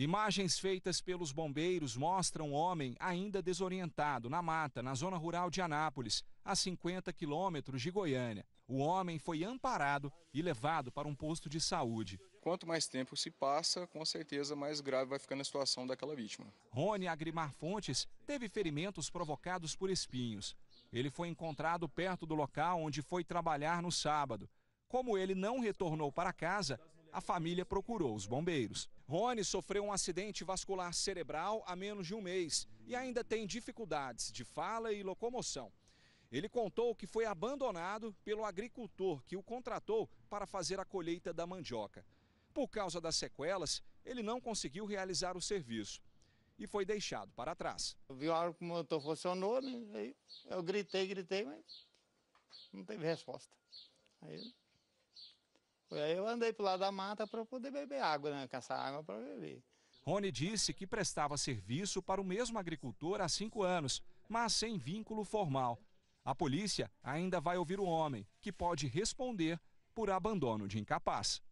Imagens feitas pelos bombeiros mostram um homem ainda desorientado na mata, na zona rural de Anápolis, a 50 quilômetros de Goiânia. O homem foi amparado e levado para um posto de saúde. Quanto mais tempo se passa, com certeza mais grave vai ficando a situação daquela vítima. Rony Agrimar Fontes teve ferimentos provocados por espinhos. Ele foi encontrado perto do local onde foi trabalhar no sábado. Como ele não retornou para casa, a família procurou os bombeiros. Rony sofreu um acidente vascular cerebral há menos de um mês e ainda tem dificuldades de fala e locomoção. Ele contou que foi abandonado pelo agricultor que o contratou para fazer a colheita da mandioca. Por causa das sequelas, ele não conseguiu realizar o serviço e foi deixado para trás. Eu vi a hora que o motor funcionou, né? Aí eu gritei, gritei, mas não teve resposta. Aí aí eu andei pro lado da mata para poder beber água, né? Caçar água para beber. Rony disse que prestava serviço para o mesmo agricultor há cinco anos, mas sem vínculo formal. A polícia ainda vai ouvir o homem, que pode responder por abandono de incapaz.